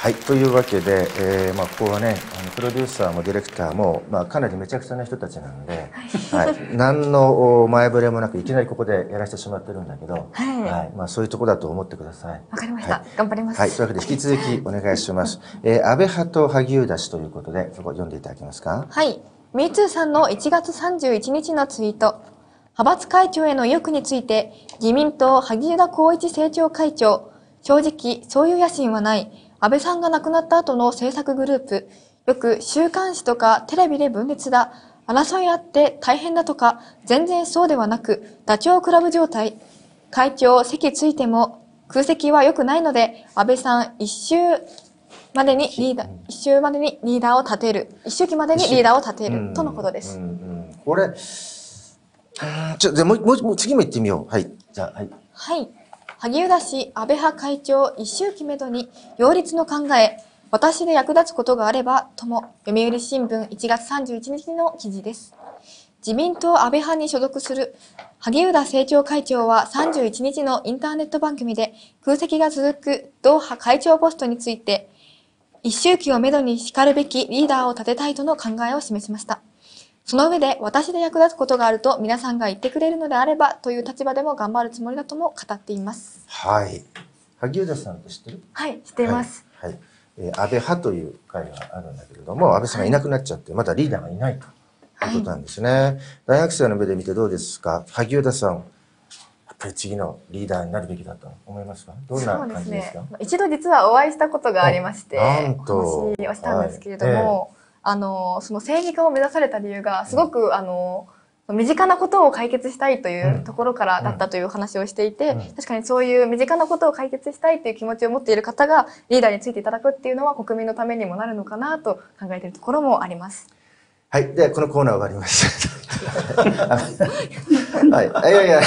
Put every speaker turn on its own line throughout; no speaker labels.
はい、というわけで、えーまあ、ここはねあのプロデューサーもディレクターも、まあ、かなりめちゃくちゃな人たちなので、はい、はい、何の前触れもなくいきなりここでやらせてしまってるんだけど、はい、はい、まあ、そういうとこだと思ってください。わ
かりました、はい、頑張ります、はい、というわけで引き
続きお願いします。えー、安倍派と萩生田氏ということでそこ読んでいただけますか。
はい m e さんの1月31日のツイート派閥会長への意欲について自民党萩生田光一政調会長正直そういう野心はない安倍さんが亡くなった後の政策グループ、よく週刊誌とかテレビで分裂だ、争いあって大変だとか、全然そうではなく、ダチョウ倶楽部状態。会長、席ついても空席は良くないので、安倍さん一周までにリーダー、一周までにリーダーを立てる。一周期までにリーダーを立てる。とのことです。うんうん、
これ、ちょ、じゃもう、もう、次も行ってみよう。はい。じゃあ、はい。
はい。萩生田氏、安倍派会長、一周期めどに、擁立の考え、私で役立つことがあれば、とも、読売新聞1月31日の記事です。自民党安倍派に所属する萩生田政調会長は31日のインターネット番組で空席が続く同派会長ポストについて一周期をめどにしかるべきリーダーを立てたいとの考えを示しました。その上で私で役立つことがあると皆さんが言ってくれるのであればという立場でも頑張るつもりだとも語っています。
はい。萩生田さんって知ってる
はい、知っています。
はい、はいえー、安倍派という会があるんだけれども、安倍さんがいなくなっちゃって、まだリーダーがいないということなんですね。はい、大学生の目で見てどうですか萩生田さん、やっぱり次のリーダーになるべきだと思いますかどんな感じですか、ね、
一度実はお会いしたことがありまして、お話をしたんですけれども、はいあの、その政治家を目指された理由が、すごく、あの、身近なことを解決したいというところからだったという話をしていて、確かにそういう身近なことを解決したいという気持ちを持っている方がリーダーについていただくっていうのは国民のためにもなるのかなと考えているところもあります。
はい。で、このコーナー終わりました。はい。いやいや、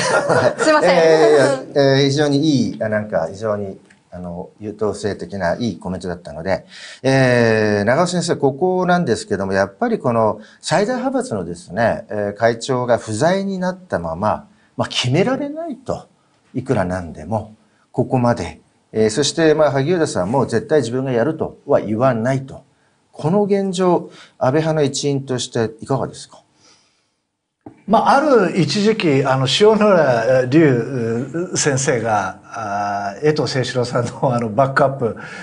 すいません。ええー、非常にいい、なんか非常にあの、優等生的ないいコメントだったので、えー、長尾先生、ここなんですけども、やっぱりこの最大派閥のですね、えー、会長が不在になったまま、まあ、決められないと、いくらなんでも、ここまで、えー、そして、まあ、萩生田さんも絶対自分がやるとは言わないと。この現状、安倍派の一員としていかがですか
まあ、ある一時期あの塩村龍先生が江藤清志郎さんのあのバックアッ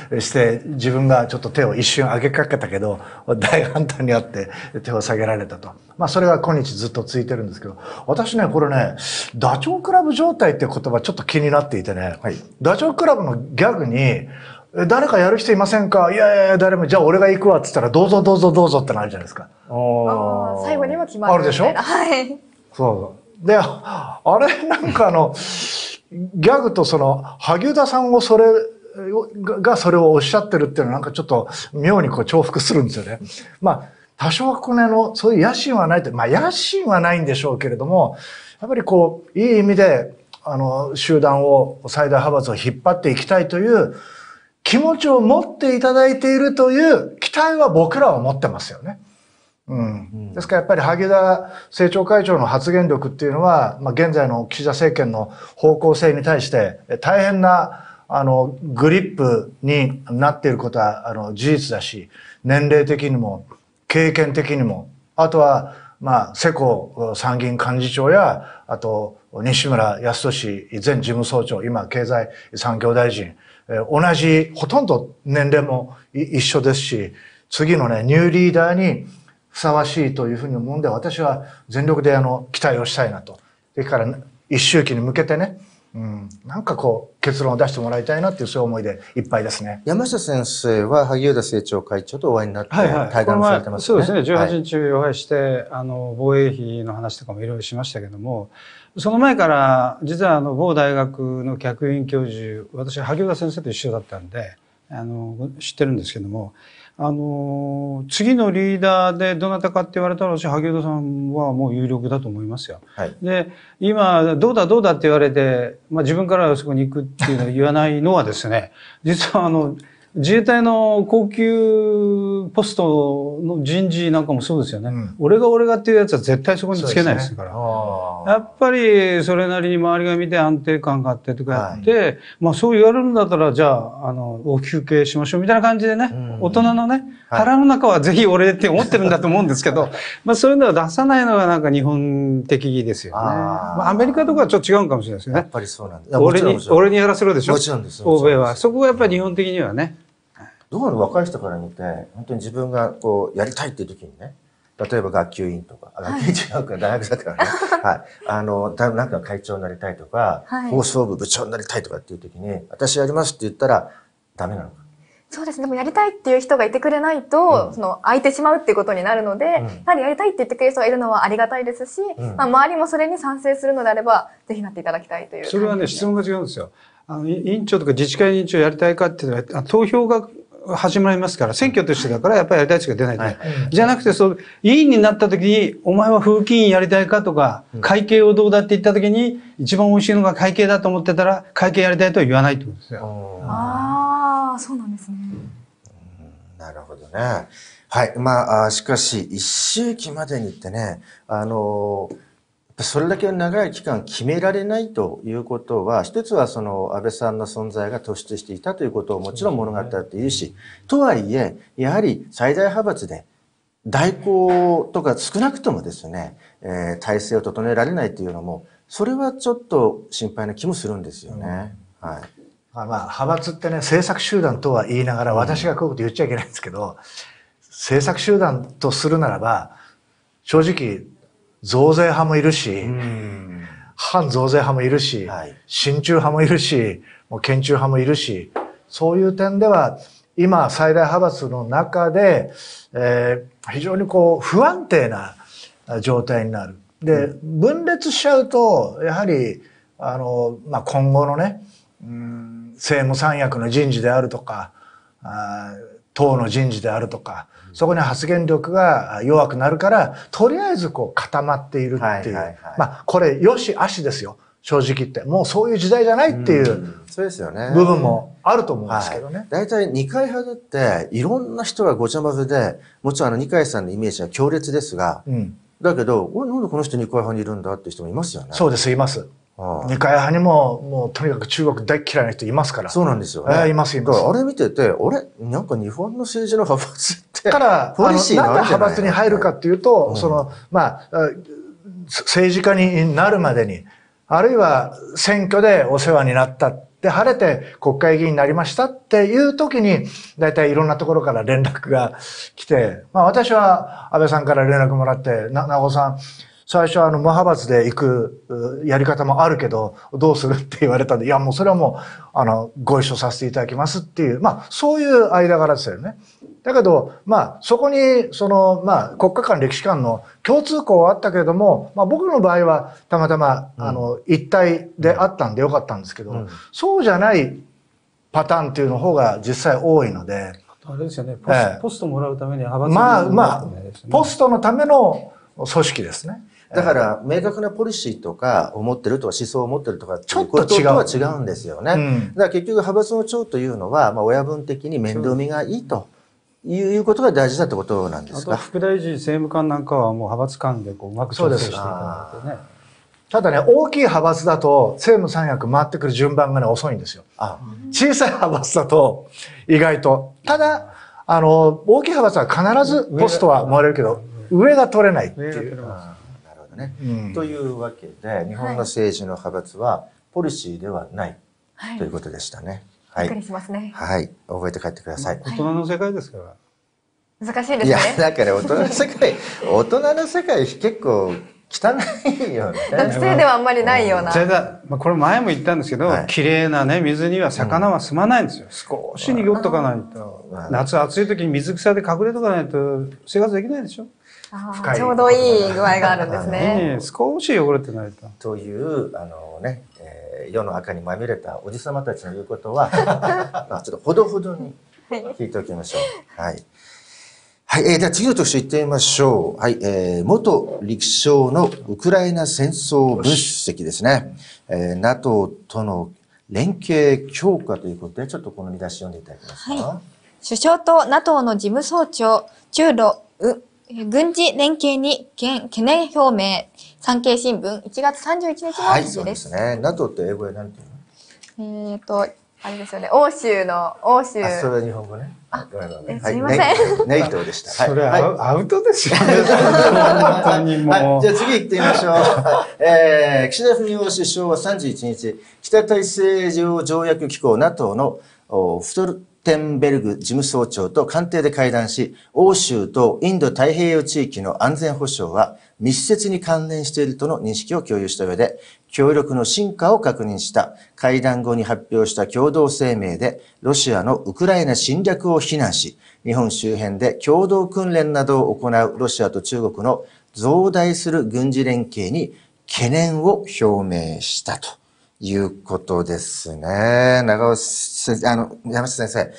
プして自分がちょっと手を一瞬上げかけたけど大反対にあって手を下げられたと、まあ、それが今日ずっとついてるんですけど私ねこれねダチョウ倶楽部状態って言葉ちょっと気になっていてね、はい、ダチョウ倶楽部のギャグに誰かやる人いませんかいやいやいや、誰も、じゃあ俺が行くわって言ったら、どうぞどうぞどうぞってなるじゃないですか。ああ、最後には決まる。あるでしょはい。そうで、あれ、なんかあの、ギャグとその、萩生田さんをそれ、がそれをおっしゃってるっていうのはなんかちょっと妙にこう重複するんですよね。まあ、多少はこの、の、そういう野心はないって、まあ野心はないんでしょうけれども、やっぱりこう、いい意味で、あの、集団を、最大派閥を引っ張っていきたいという、気持ちを持っていただいているという期待は僕らは持ってますよね。うん、ですからやっぱり萩生田政調会長の発言力っていうのは、まあ、現在の岸田政権の方向性に対して大変なあのグリップになっていることはあの事実だし年齢的にも経験的にもあとは、まあ、世耕参議院幹事長やあと西村康稔前事務総長今経済産業大臣同じ、ほとんど年齢も一緒ですし、次のね、ニューリーダーにふさわしいというふうに思うんで、私は全力であの、期待をしたいなと。それから、一周期に向けてね、うん、なんかこう結論を出してもらいたいなっていうそういう思いでいっぱいですね山下先
生は萩生田政調会長とお会いになって、はい対談されてますね、そうですね18
日お会いして、はい、あの防衛費の話とかもいろいろしましたけどもその前から実はあの某大学の客員教授私萩生田先生と一緒だったんであの知ってるんですけどもあの次のリーダーでどなたかって言われたら私萩生田さんはもう有力だと思いますよ。はい、で今どうだどうだって言われて、まあ、自分からそこに行くっていうのは言わないのはですね 実はあの自衛隊の高級ポストの人事なんかもそうですよね。うん、俺が俺がっていうやつは絶対そこにつけないですから。やっぱりそれなりに周りが見て安定感があってとかやって、はい、まあそう言われるんだったらじゃああのお休憩しましょうみたいな感じでね、うん大人のね、腹の中はぜひ俺って思ってるんだと思うんですけど まあそういうのは出さないのがなんか日本的ですよね。まあ、アメリカとかはちょっと違うかもしれないですよね。やっぱりそうなんです俺に俺にやらせろでしょもちろんです欧米は。そこがやっぱり日本的にはね。
どうなる若い人から見て本当に自分がこうやりたいっていう時にね例えば学級委員とか、学級違うか、大学だからね。はい。あの、大学の会長になりたいとか、はい、放送部部長になりたいとかっていう時に、私やりますって言ったら、ダメなのか。
そうですね。でもやりたいっていう人がいてくれないと、うん、その、空いてしまうっていうことになるので、うん、やはりやりたいって言ってくれる人がいるのはありがたいですし、うん、まあ、周りもそれに賛成するのであれば、ぜひなっていただきたいという、それは
ね、質問が違うんですよ。あの、委員長とか自治会委員長やりたいかっていうのは、投票が始まりますから、選挙としてだからやっぱりやりたい人が出ないと、はい、じゃなくて、そう、委員になった時に、お前は風紀委員やりたいかとか、会計をどうだって言った時に、一番美味しいのが会計だと思ってたら、会計やりたいとは言わないってことですよ。
ああ、そうなんですね。
なるほどね。はい。まあ、しかし、一周期までにっ
てね、あのーそれだけ長い期間決められないということは、一つはその安倍さんの存在が突出していたということをもちろん物語っているし、とはいえ、やはり最大派閥で代行とか少なくともですね、えー、体制を整えられないというのも、それはちょっと心配な
気もするんですよね。はい。まあ、派閥ってね、政策集団とは言いながら、私がこういうこと言っちゃいけないんですけど、政策集団とするならば、正直、増税派もいるし、反増税派もいるし、親中派もいるし、もう県中派もいるし、そういう点では、今、最大派閥の中で、えー、非常にこう、不安定な状態になる。で、分裂しちゃうと、やはり、あの、まあ、今後のね、うん、政務三役の人事であるとか、あ党の人事であるとか、そこに発言力が弱くなるから、とりあえずこう固まっているっていう。はいはいはい、まあ、これ、よし、悪しですよ。正直言って。もうそういう時代じゃないっていう、
そうですよね。部分も
あると思うんですけどね。大、は、体、い、二階派だ
って、いろんな人がごちゃ混ぜで、もちろんあの二階さんのイメージは強烈ですが、
うん、だけど、なんでこの人二階派にいるんだって人もいますよね。そうです、います。二階派にも、もうとにかく中国大嫌いな人いますから。そうなんですよね。えー、います、
います。だからあれ見てて、あれ
なんか日本の政治の派閥って。から、ポリシーなんで派閥に入るかっていうと、うん、その、まあ、政治家になるまでに、あるいは選挙でお世話になった。で、晴れて国会議員になりましたっていう時に、大体いろんなところから連絡が来て、まあ私は安倍さんから連絡もらって、な、なごさん、最初はあの、無派閥で行くやり方もあるけど、どうするって言われたんで、いや、もうそれはもう、あの、ご一緒させていただきますっていう、まあ、そういう間柄ですよね。だけど、まあ、そこに、その、まあ、国家間、歴史間の共通項はあったけれども、まあ、僕の場合は、たまたま、あの、一体であったんでよかったんですけど、そうじゃないパターンっていうの方が実際多いので。
あれですよね、ポスええ、ポストもらうために派閥、ね、まあまあ、ポストのための
組織ですね。だから、明確なポリシーとか、思ってるとか、思想を持ってるとか、ちょっと違う。は違うんですよね。うん、だから結局、派閥の長というのは、まあ、親分的に面倒見が
いいと。いうことが大事だってことなんですか副大臣、政務官なんかはもう派閥間でこううまく調整していかないとね。ただね、大きい派閥だと政務三
役回ってくる順番がね、遅いんですよ。あ小さい派閥だと意外と。ただ、あの、大きい派閥は必ずポストは回れるけど、上が取れないっていう。
ね、うん、というわけで日本の政治の派閥はポリシーではない、はい、ということでしたね。はい、びっくりしますね。はい、覚えて帰ってください。大人
の世界ですから。
難しいですね。いやだから大人の世界 大
人の世界
結構汚いよね。学生ではあん
まりないような。
まあ、これ前も言ったんですけど、はい、綺麗なね、水には魚は住まないんですよ。少し濁っとかないと。夏暑い時に水草で隠れとかないと生活できないでしょ。深いちょうどい
い具合があるんで
すね。少し汚れてないと。というあのね、
えー、世の赤にまみれたおじさまたちの言うことは、まあちょっとほどほどに聞いておきましょう。はい。はい、えー、では次の特集いってみましょう。はい、えー、元陸将のウクライナ戦争分析ですね。えー、NATO との連携強化ということで、ちょっとこの見出し読んでいただけま
すか。はい、首相と NATO の事務総長、中ロ、ウ軍事連携に懸念表明、産経新聞1月31日のはい、そうです
ね。NATO って英語で何て
言うのえっ、ー、と、あれですよね、欧州の、欧州。あ、それ
は日本語ね。あ、ごめんすみません。はい、ネイトでした。それは、はい、アウトですよね。本当にもう。じゃあ次行ってみましょう。えー、岸田文雄首相は31日、北大西洋条約機構 NATO のフテンベルグ事務総長と官邸で会談し、欧州とインド太平洋地域の安全保障は密接に関連しているとの認識を共有した上で、協力の進化を確認した会談後に発表した共同声明で、ロシアのウクライナ侵略を非難し、日本周辺で共同訓練などを行うロシアと中国の増大する軍事連携に懸念を表明したと。いうことですね。長尾先生、あの、山下先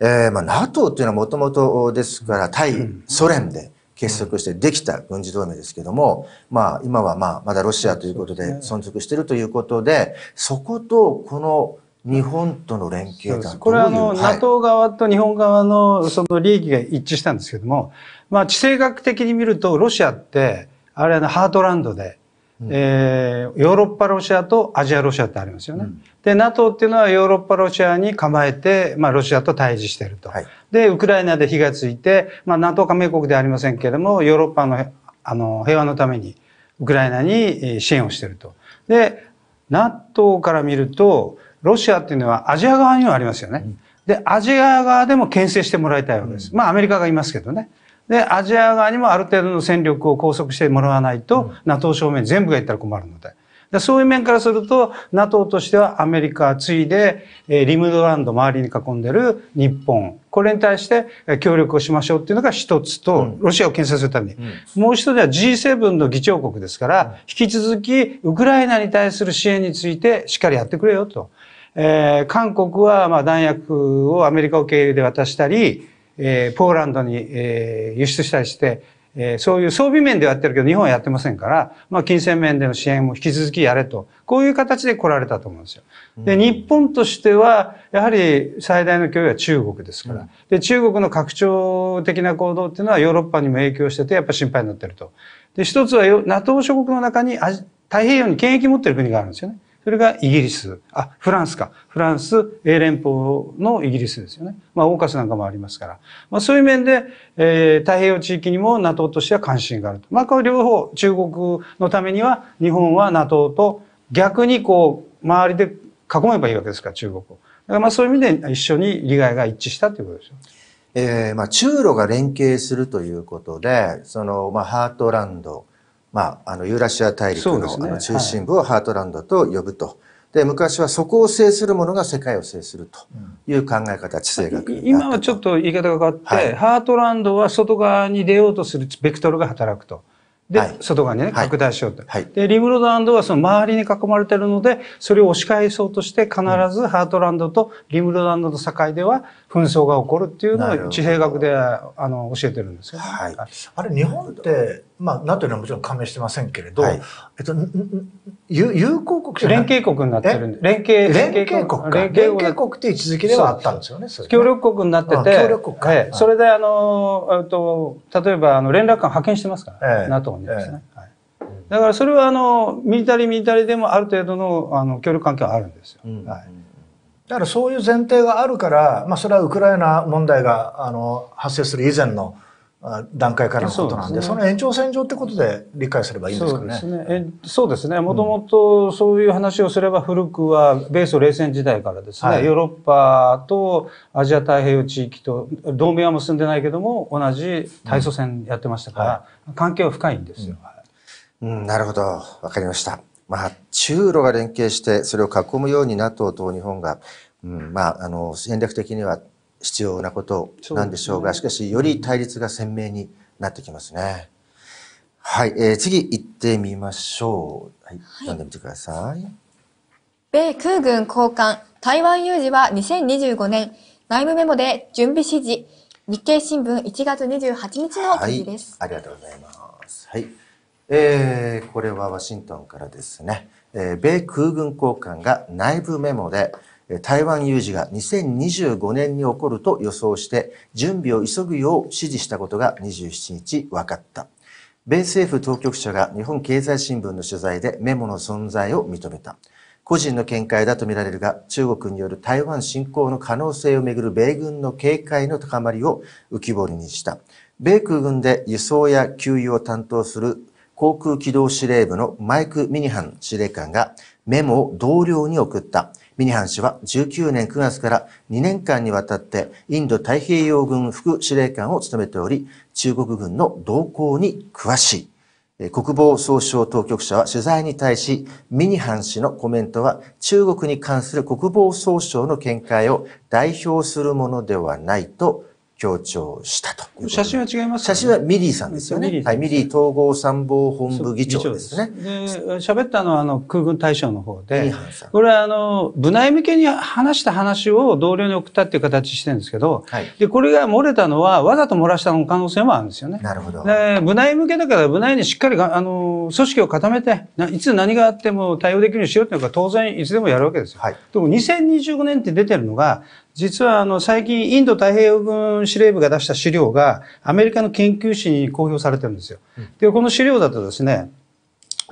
生、えー、まあ、NATO というのはもともとですから、対ソ連で結束してできた軍事同盟ですけども、まあ、今はまあ、まだロシアということで存続しているということで、そ、ことこの日本との連携がこれはあの、はい、
NATO 側と日本側のその利益が一致したんですけども、まあ、地政学的に見ると、ロシアって、あれはハートランドで、えー、ヨーロッパロシアとアジアロシアってありますよね。うん、で、NATO っていうのはヨーロッパロシアに構えて、まあ、ロシアと対峙してると。はい、で、ウクライナで火がついて、まあ、NATO 加盟国ではありませんけれども、ヨーロッパのあの平和のために、ウクライナに支援をしてると。で、NATO から見ると、ロシアっていうのはアジア側にはありますよね。うん、で、アジア側でも牽制してもらいたいわけです。まあ、アメリカがいますけどね。で、アジア側にもある程度の戦力を拘束してもらわないと、NATO 正面全部が行ったら困るので。でそういう面からすると、NATO としてはアメリカついで、えリムドランド周りに囲んでる日本。これに対して協力をしましょうっていうのが一つと、ロシアを建設するために。ううん、もう一つは G7 の議長国ですから、引き続きウクライナに対する支援についてしっかりやってくれよと。えー、韓国はまあ弾薬をアメリカを経由で渡したり、えー、ポーランドに、えー、輸出したりして、えー、そういう装備面ではやってるけど、日本はやってませんから、まあ、金銭面での支援も引き続きやれと、こういう形で来られたと思うんですよ。で、日本としては、やはり最大の脅威は中国ですから、で、中国の拡張的な行動っていうのはヨーロッパにも影響してて、やっぱ心配になってると。で、一つは NATO 諸国の中に、太平洋に権益持ってる国があるんですよね。それがイギリス。あ、フランスか。フランス、英連邦のイギリスですよね。まあ、オーカスなんかもありますから。まあ、そういう面で、えー、太平洋地域にも NATO としては関心があると。まあ、これ両方、中国のためには、日本は NATO と逆にこう、周りで囲めばいいわけですから、中国を。だからまあ、そういう意味で一緒に利害が一致したということですよ。
えー、まあ、中ロが連携するということで、その、まあ、ハートランド、まあ、あのユーラシア大陸の,、あの中心部をハートランドと呼ぶと。で昔はそこを制するものが世界を制するという考え方、地政学
今はちょっと言い方が変わって、はい、ハートランドは外側に出ようとするベクトルが働くと。で、はい、外側にね、拡大しようと。はい、で、リムロランドはその周りに囲まれてるので、それを押し返そうとして、必ずハートランドとリムロランドの境では紛争が起こるっていうのを地平学ではあの教えてるんですよ、はい。
あれ、日本ってまあ、NATO にはもちろん加盟してませんけれど、はい、えっと、友友好国じゃ連携
国になってるんで。連携、連携国か。連携国って位置づけではあったんですよね、それ、ね、協力国になってて。協力国か。はい、それで、あの、えっと、例えば、あの、連絡官派遣してますから、ええ、NATO にですね。えはいだからそれはあの、ミリタリーミリタリーでもある程度のあの協力関係はあるんですよ。うん、はいだからそういう前提があるから、まあ、それはウクライナ問題が
あの発生する以前の段階からのことなんで、そ、ね,、の延長線上ってことで理解すればいいんですかね。
そうですね。もともとそういう話をすれば古くは、米ソ冷戦時代からですね、はい、ヨーロッパとアジア太平洋地域と、同盟は結んでないけども、同じ対操戦やってましたから、うんはい、関係は深いんですよ。
うん、なるほど。わかりました。まあ、中ロが連携して、それを囲むように NATO と日本が、うん、まあ、あの、戦略的には必要なことなんでしょうが、しかしより対立が鮮明になってきますね。はい、えー、次行ってみましょう。はい、読んでみてください。
米空軍高官、台湾有事は2025年、内部メモで準備指示、日経新聞1月28日の記事です、
はい。ありがとうございます。はい。えー、これはワシントンからですね、えー、米空軍高官が内部メモで、台湾有事が2025年に起こると予想して準備を急ぐよう指示したことが27日分かった。米政府当局者が日本経済新聞の取材でメモの存在を認めた。個人の見解だとみられるが、中国による台湾侵攻の可能性をめぐる米軍の警戒の高まりを浮き彫りにした。米空軍で輸送や給油を担当する航空機動司令部のマイク・ミニハン司令官がメモを同僚に送った。ミニハン氏は19年9月から2年間にわたってインド太平洋軍副司令官を務めており、中国軍の動向に詳しい。国防総省当局者は取材に対し、ミニハン氏のコメントは中国に関する国防総省の見解を代表するものではないと強調した
と写真は違います、ね、写真はミリーさんですよね。ミリー、ね、はい、ミリー統合参謀本部議長ですね。喋ったのはあの空軍大将の方で、これはあの、部内向けに話した話を同僚に送ったっていう形してるんですけど、はい、で、これが漏れたのはわざと漏らしたの可能性もあるんですよね。なるほど。で、部内向けだから部内にしっかりが、あの、組織を固めて、いつ何があっても対応できるようにしようっていうのが当然いつでもやるわけですよ。はい、でも2025年って出てるのが、実はあの最近インド太平洋軍司令部が出した資料がアメリカの研究誌に公表されてるんですよ。で、この資料だとですね、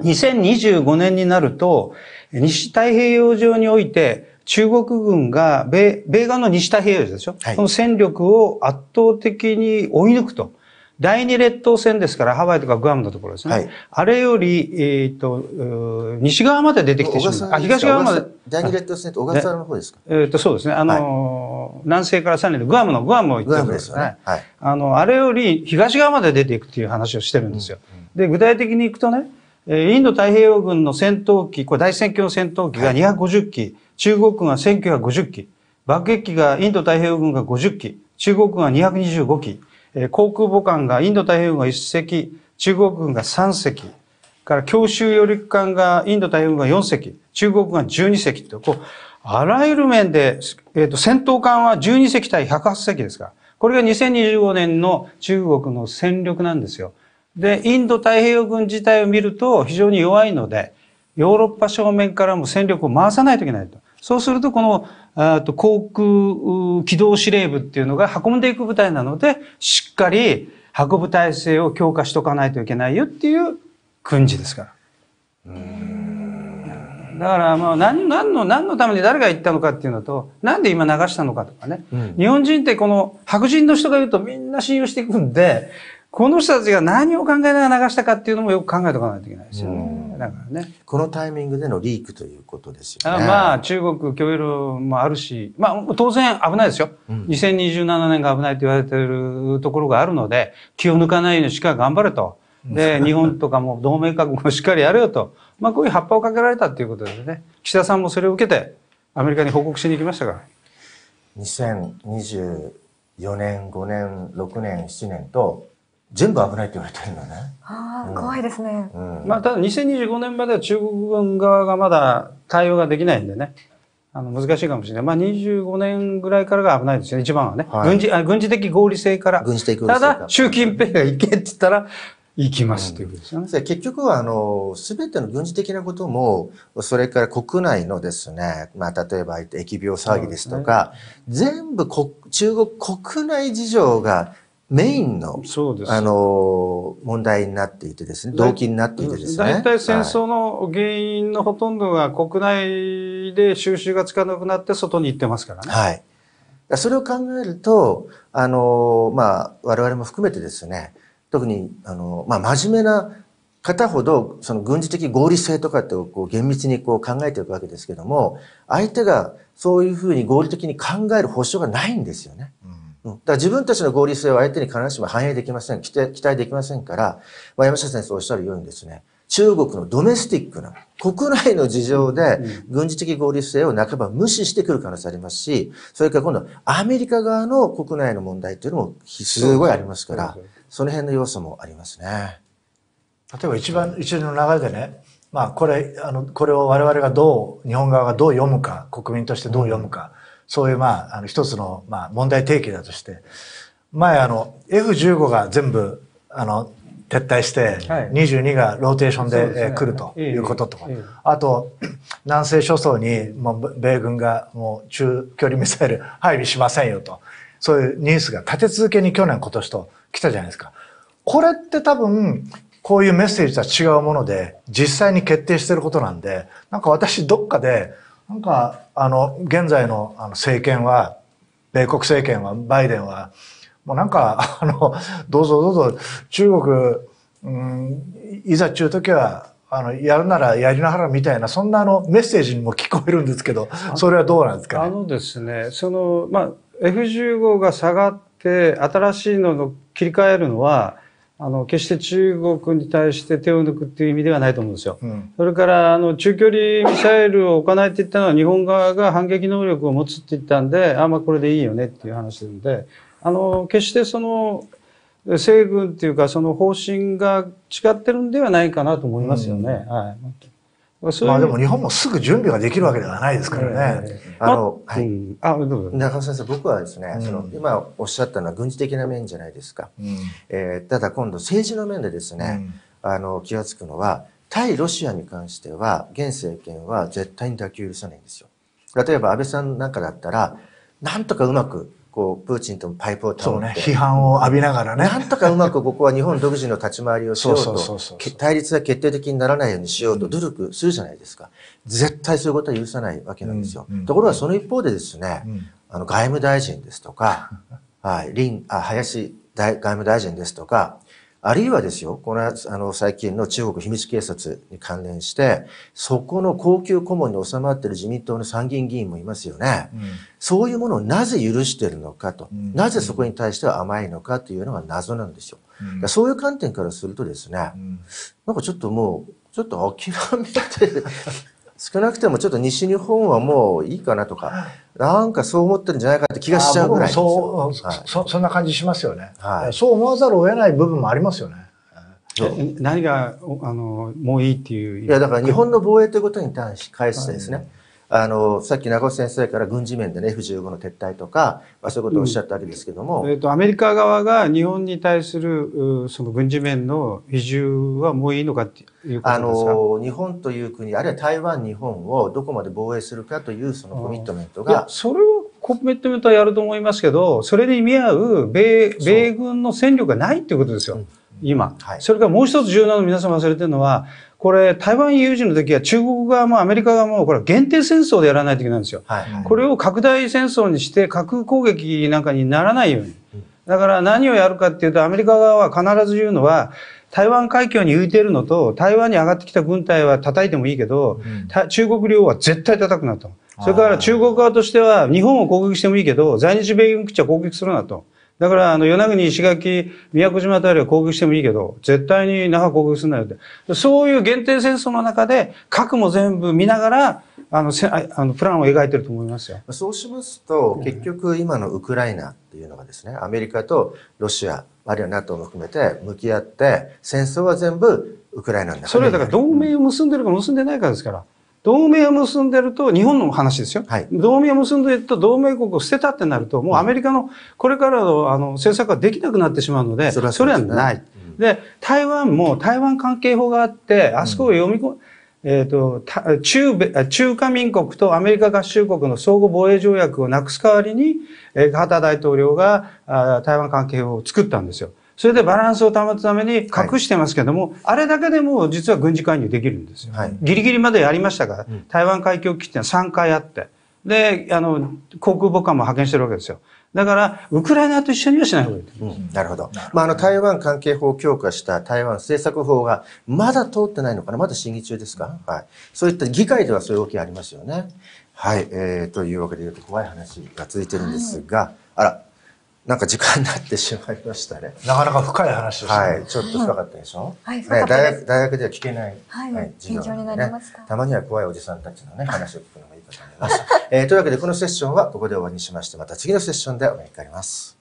2025年になると、西太平洋上において、中国軍が米、米側の西太平洋でしょ、はい、この戦力を圧倒的に追い抜くと。第二列島線ですから、ハワイとかグアムのところですね。はい、あれより、えっ、ー、と、西側まで出てきてしまう。あ、東側まで。第二列
島線って小笠原の方ですか
えっ、ー、と、そうですね。あの、はい、南西から三らにグアムの、グアムを行ってるんですね。ねはい、あの、あれより東側まで出ていくっていう話をしてるんですよ。うんうん、で、具体的に行くとね、インド太平洋軍の戦闘機、これ大戦況の戦闘機が250機、はい、中国軍が1950機、爆撃機がインド太平洋軍が50機、中国軍が225機、航空母艦がインド太平洋が1隻、中国軍が3隻、から強襲揚陸艦がインド太平洋が4隻、中国軍が12隻と、こう、あらゆる面で、えっ、ー、と、戦闘艦は12隻対108隻ですが、これが2025年の中国の戦力なんですよ。で、インド太平洋軍自体を見ると非常に弱いので、ヨーロッパ正面からも戦力を回さないといけないと。そうすると、この、と航空機動司令部っていうのが運んでいく部隊なので、しっかり運ぶ体制を強化しとかないといけないよっていう訓示ですから。だからまあ何何の何のために誰が言ったのかっていうのとなんで今流したのかとかね、うん、日本人ってこの白人の人が言うとみんな信用していくんでこの人たちが何を考えながら流したかっていうのもよく考えておかないといけないで
すよね。だからね。このタイミングでのリークということですよね。あま
あ、中国共有もあるし、まあ、当然危ないですよ。うん、2027年が危ないと言われているところがあるので、気を抜かないようにしっかり頑張れと。で、日本とかも同盟各国もしっかりやれよと。まあ、こういう葉っぱをかけられたっていうことですね。岸田さんもそれを受けて、アメリカに報告しに行きましたから。
2024年、
5年、6年、7年と、全部危ないって言われてるのね。
ああ、怖いですね。
まあ、ただ2025年までは中国軍側がまだ対応ができないんでね。あの難しいかもしれない。まあ、25年ぐらいからが危ないですよね、一番はね。はい、軍事あ軍事的合理性から。軍事的合理性ただ、習近平が行けって言ったら、行きますということですよね。うん、結
局は、あの、すべての軍事的なことも、それから国内のですね、まあ、例えば疫病騒ぎですとか、ね、全部中国国内事情がメインの、そうですあの、問題になっていてですね、動機になっていてですね。大体戦争
の原因のほとんどが国内で収集がつかなくなって外に行ってますからね。はい。それを考えると、あ
の、まあ、我々も含めてですね、特に、あの、まあ、真面目な方ほど、その軍事的合理性とかってこう厳密にこう考えていくわけですけども、相手がそういうふうに合理的に考える保証がないんですよね。うん、だから自分たちの合理性は相手に必ずしも反映できません。期待できませんから、まあ、山下先生おっしゃるようにですね、中国のドメスティックな国内の事情で軍事的合理性を半ば無視してくる可能性ありますし、それから今度アメリカ側の国内の問題というの
もすごいありますから、その辺の要素もありますね。例えば一番、一連の流れでね、まあこれ、あの、これを我々がどう、日本側がどう読むか、国民としてどう読むか、うんそういうまあ、あの一つのまあ問題提起だとして、前あの F15 が全部あの撤退して、22がローテーションで来るということとか、あと南西諸島にもう米軍がもう中距離ミサイル 配備しませんよとそういうニュースが立て続けに去年今年と来たじゃないですか。これって多分こういうメッセージとは違うもので実際に決定してることなんでなんか私どっかでなんか、あの、現在のあの政権は、米国政権は、バイデンは、もうなんか、あの、どうぞどうぞ、中国、うん、いざっちゅう時は、あの、やるならやりなはらみたいな、そんなあの、メッセージにも聞こえるんですけど、
それはどうなんですか、ね、あのですね、その、まあ、F15 が下がって、新しいのを切り替えるのは、あの、決して中国に対して手を抜くっていう意味ではないと思うんですよ。うん、それから、あの、中距離ミサイルを置かないって言ったのは日本側が反撃能力を持つって言ったんで、あ、まあこれでいいよねっていう話なんで、あの、決してその、西軍っていうかその方針が違ってるんではないかなと思いますよね。うん、はい。まあでも日本もすぐ準備ができるわけではないですからね。
あの、はい。あ、どうぞ。中野先生、僕はですね、その、今おっしゃったのは軍事的な面じゃないですか。えただ今度政治の面でですね、あの、気がつくのは、対ロシアに関しては、現政権は絶対に妥協許さないんですよ。例えば安倍さんなんかだったら、なんとかうまくこう、プーチンとパイプを倒って。そうね。批判を浴びながらね。なんとかうまくここは日本独自の立ち回りをしようと、対立が決定的にならないようにしようと努力するじゃないですか。絶対そういうことは許さないわけなんですよ。ところがその一方でですね、あの、外務大臣ですとか、はい、林、あ、林外務大臣ですとか、あるいはですよ、このあの最近の中国秘密警察に関連して、そこの高級顧問に収まっている自民党の参議院議員もいますよね。うん、そういうものをなぜ許してるのかと、うん、なぜそこに対しては甘いのかというのが謎なんですよ。うん、そういう観点からするとですね、なんかちょっともう、ちょっと諦めて少なくてもちょっと西日本はもういいかなとか、なんかそう思ってるんじゃないかって気がしちゃうぐらいそ
う、はい、そ、そんな感じしますよね、はい、そう思わざるを得ない部分もありますよね。何が、あの、もういいっていう。いや、だから日本の防衛ということに対し、
返してですね、あの、さっき名越先生から軍事面でね、F15 の撤退とか、まあ、そういうことをおっしゃったわけですけども。うん、えっ、ー、
と、アメリカ側が日本に対する、その軍事面の比重はもういいのかっていうことあの、
日本という国、あるいは台湾、日本をどこまで防衛するかという、そのコミットメントが。
それをコミットメントはやると思いますけど、それに見合う米、米軍の戦力がないっていうことですよ。今、はい、それからもう一つ重要なの皆さん忘れてるのは、これ、台湾有事の時は中国側もアメリカ側も、これ限定戦争でやらないといけないんですよ。はいはい、これを拡大戦争にして、核攻撃なんかにならないように。だから何をやるかっていうと、アメリカ側は必ず言うのは、台湾海峡に浮いているのと、台湾に上がってきた軍隊は叩いてもいいけど、うん、中国領は絶対叩くなと。それから中国側としては、日本を攻撃してもいいけど、在日米軍基地は攻撃するなと。だから、あの、与那国、石垣、宮古島あたりは攻撃してもいいけど、絶対に那覇攻撃すんなよって。そういう限定戦争の中で、核も全部見ながら、あの、せあのプランを描いてると思いますよ。そうします
と、結局今のウクライナっていうのがですね、アメリカとロシア、あるいは NATO も含めて向き合って、戦争は全部ウクライナ
になそれはだから同盟を結んでるか結んでないかですから。同盟を結んでると、日本の話ですよ。はい、同盟を結んでると、同盟国を捨てたってなると、もうアメリカのこれからのあの政策ができなくなってしまうので、それはない。で、台湾も台湾関係法があって、あそこを読み込む、うんえっ、と、中米、中華民国とアメリカ合衆国の相互防衛条約をなくす代わりに、えー、畑大統領があ台湾関係法を作ったんですよ。それでバランスを保つために隠してますけども、はい、あれだけでも実は軍事介入できるんですよ。はい、ギリギリまでやりましたから、うん、台湾海峡危機ってのは3回あって、で、あの、航空母艦も派遣してるわけですよ。だから、ウクライナと一緒にはしない方がいい、うん、なるほど。まあ、あの、台湾関係法を強化した台湾政策法が、まだ
通ってないのかなまだ審議中ですか、はい。そういった議会ではそういう動きありますよね。はい。えー、というわけで、怖い話が続いてるんですが、はい、あら、なんか時間になってしまいましたね。なかなか深い話ですね。はい、ちょっと深かったでしょ、はい、はい、ね、大学、大学では聞けない、
はい、はい、授業なか。
たまには怖いおじさんたちのね、話を聞くのもいいかと思います。えー、というわけで、このセッションはここで終わりにしまして、また次のセッションでお目にかかります。